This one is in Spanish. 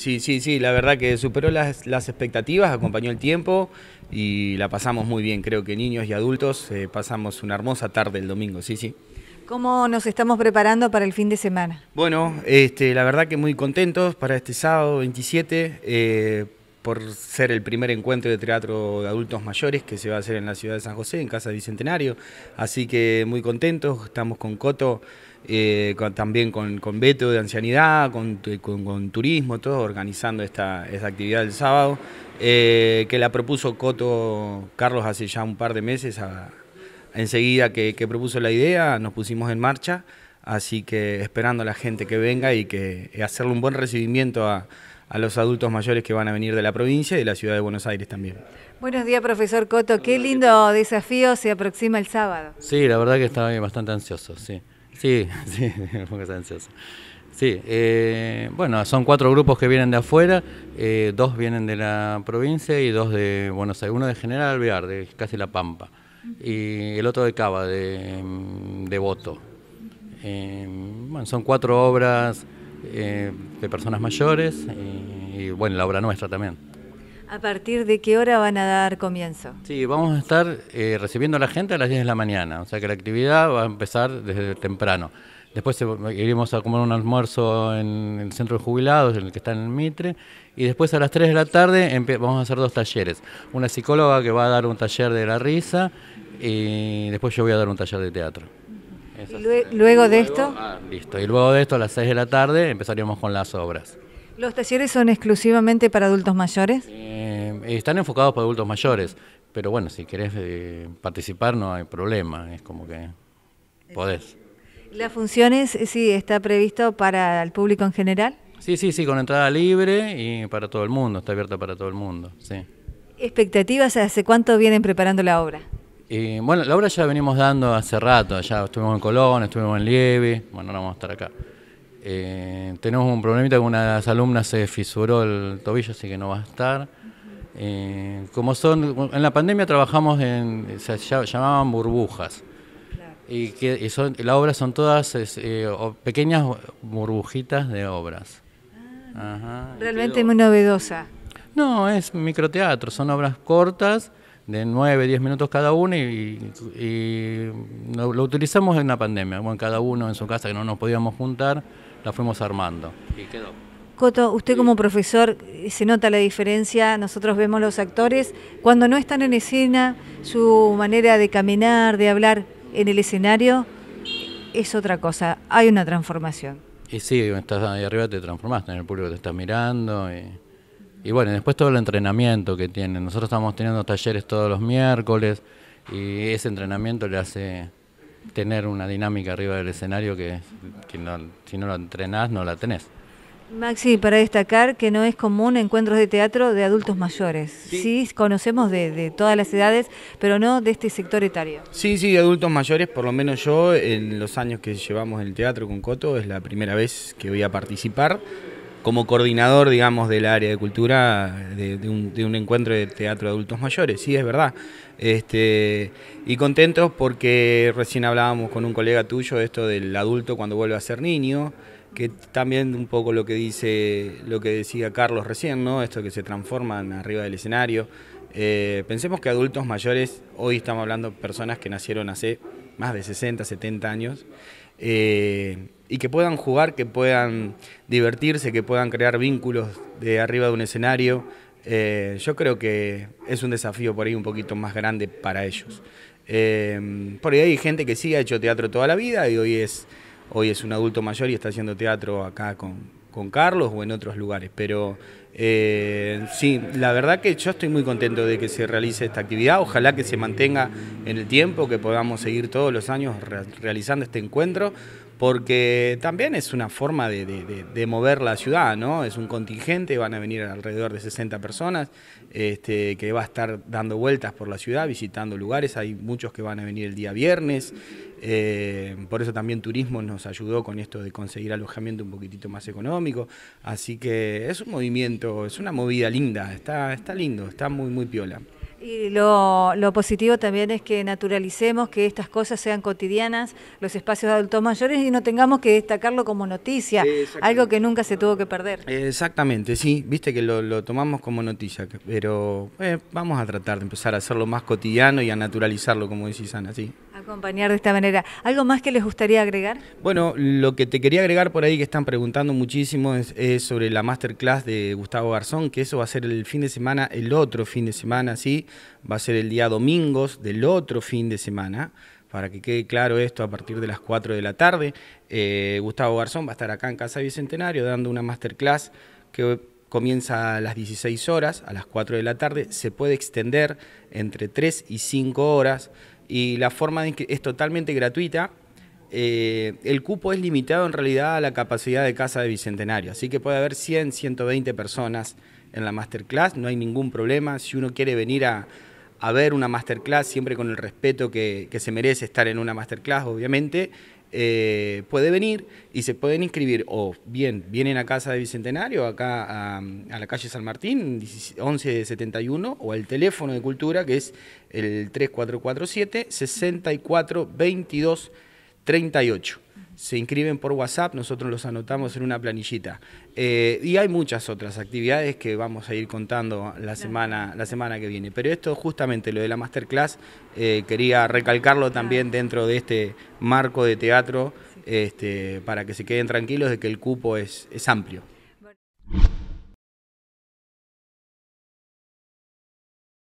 Sí, sí, sí, la verdad que superó las, expectativas, acompañó el tiempo y la pasamos muy bien. Creo que niños y adultos eh, pasamos una hermosa tarde el domingo, sí, sí. ¿Cómo nos estamos preparando para el fin de semana? Bueno, este, la verdad que muy contentos para este sábado 27 por ser el primer encuentro de teatro de adultos mayores que se va a hacer en la ciudad de San José, en Casa Bicentenario. Así que muy contentos, estamos con Coto, eh, también con, con, Beto de Ancianidad, con, eh, Turismo, todo... organizando esta, actividad del sábado, eh, que la propuso Coto Carlos hace ya un par de meses. enseguida que, propuso la idea, nos pusimos en marcha. Así que esperando a la gente que venga y que y hacerle un buen recibimiento a, a los adultos mayores que van a venir de la provincia y de la ciudad de Buenos Aires también. Buenos días, profesor Coto. Qué lindo desafío se aproxima el sábado. Sí, la verdad que estaba bastante ansioso, sí. Sí, sí, ansioso. Sí, eh, bueno, son cuatro grupos que vienen de afuera, eh, dos vienen de la provincia y dos de Buenos Aires, uno de General Alvear, de casi La Pampa, y el otro de Cava, de, mm, de Voto. Eh, bueno, son cuatro obras eh, de personas mayores y, bueno, la obra nuestra también. ¿A partir de qué hora van a dar comienzo? Sí, vamos a estar eh, recibiendo a la gente a las 10 de la mañana, o sea que la actividad va a empezar desde temprano. Después iremos a comer un almuerzo en el centro de jubilados, en el que está en el Mitre. Y después a las 3 de la tarde vamos a hacer dos talleres. Una psicóloga que va a dar un taller de la risa y después yo voy a dar un taller de teatro luego, de esto? Ah, listo. Y luego de esto, a las 6 de la tarde, empezaríamos con las obras. ¿Los talleres son exclusivamente para adultos mayores? Eh, están enfocados para adultos mayores, pero bueno, si querés eh, participar no hay problema, es como que podés. ¿Las funciones, eh, sí, está previsto para el público en general? Sí, sí, sí, con entrada libre y para todo el mundo, está abierta para todo el mundo, sí. ¿Expectativas? ¿Hace cuánto vienen preparando la obra? bueno, la obra ya la venimos dando hace rato, ya estuvimos en Colón, estuvimos en Lieve, bueno, ahora vamos a estar acá. Eh, tenemos un problemita que una de las alumnas se fisuró el tobillo, así que no va a estar. Eh, son, en la pandemia trabajamos en, se llamaban burbujas. Y que son, la obra son todas eh, pequeñas burbujitas de obras. Ah, realmente muy novedosa. No, es microteatro, son obras cortas de 9, 10 minutos cada uno y, lo, utilizamos en la pandemia, bueno, cada uno en su casa que no nos podíamos juntar, la fuimos armando Coto, usted como profesor eh, se nota la diferencia, nosotros vemos los actores, cuando no están en escena, su manera de caminar, de hablar en el escenario es otra cosa, hay una transformación. Y sí, estás ahí arriba, te transformaste en el público, te está mirando. Y... Y bueno, después todo el entrenamiento que tienen. Nosotros estamos teniendo talleres todos los miércoles y ese entrenamiento le hace tener una dinámica arriba del escenario que, si no lo entrenás no la tenés. Maxi, para destacar que no es común encuentros de teatro de adultos mayores. Sí, conocemos de, todas las edades, pero no de este sector etario. Sí, sí, de adultos mayores, por lo menos yo, en los años que llevamos el teatro con Coto, es la primera vez que voy a participar como coordinador, digamos, del área de cultura de, un, encuentro de teatro de adultos mayores, sí, es verdad. Este, y contentos porque recién hablábamos con un colega tuyo de esto del adulto cuando vuelve a ser niño, que también un poco lo que dice, lo que decía Carlos recién, ¿no? Esto que se transforman arriba del escenario. Eh, pensemos que adultos mayores, hoy estamos hablando de personas que nacieron hace más de 60, 70 años, eh, y que puedan jugar, que puedan divertirse, que puedan crear vínculos de arriba de un escenario. Eh, yo creo que es un desafío por ahí un poquito más grande para ellos. Eh, por ahí hay gente que sí ha hecho teatro toda la vida y hoy es, hoy es un adulto mayor y está haciendo teatro acá con, con Carlos o en otros lugares. Pero eh, sí, la verdad que yo estoy muy contento de que se realice esta actividad. Ojalá que se mantenga en el tiempo, que podamos seguir todos los años realizando este encuentro, porque también es una forma de, mover la ciudad, ¿no? Es un contingente, van a venir alrededor de 60 personas, este, que va a estar dando vueltas por la ciudad, visitando lugares, hay muchos que van a venir el día viernes, eh, por eso también turismo nos ayudó con esto de conseguir alojamiento un poquitito más económico, así que es un movimiento, es una movida linda, está, está lindo, está muy, muy piola. Y lo, positivo también es que naturalicemos que estas cosas sean cotidianas, los espacios de adultos mayores, y no tengamos que destacarlo como noticia, algo que nunca se tuvo que perder. exactamente, sí, viste que lo, tomamos como noticia, pero eh, vamos a tratar de empezar a hacerlo más cotidiano y a naturalizarlo, como decís Ana, sí acompañar de esta manera. ¿Algo más que les gustaría agregar? Bueno, lo que te quería agregar por ahí que están preguntando muchísimo es, sobre la masterclass de Gustavo Garzón, que eso va a ser el fin de semana, el otro fin de semana, sí, va a ser el día domingos del otro fin de semana para que quede claro esto a partir de las 4 de la tarde. Eh, Gustavo Garzón va a estar acá en Casa Bicentenario dando una masterclass que comienza a las 16 horas, a las 4 de la tarde, se puede extender entre 3 y 5 horas y la forma de es totalmente gratuita. Eh, el cupo es limitado en realidad a la capacidad de casa de Bicentenario, así que puede haber 100, 120 personas en la masterclass, no hay ningún problema. Si uno quiere venir a, ver una masterclass, siempre con el respeto que, que, se merece estar en una masterclass, obviamente, eh, puede venir y se pueden inscribir o bien vienen a Casa de Bicentenario, acá a, la calle San Martín, 1171, o al teléfono de Cultura, que es el 3447 6422 38 se inscriben por WhatsApp, nosotros los anotamos en una planillita. Eh, y hay muchas otras actividades que vamos a ir contando la semana, la semana que viene. Pero esto justamente, lo de la masterclass, eh, quería recalcarlo también dentro de este marco de teatro, este, para que se queden tranquilos de que el cupo es, es amplio.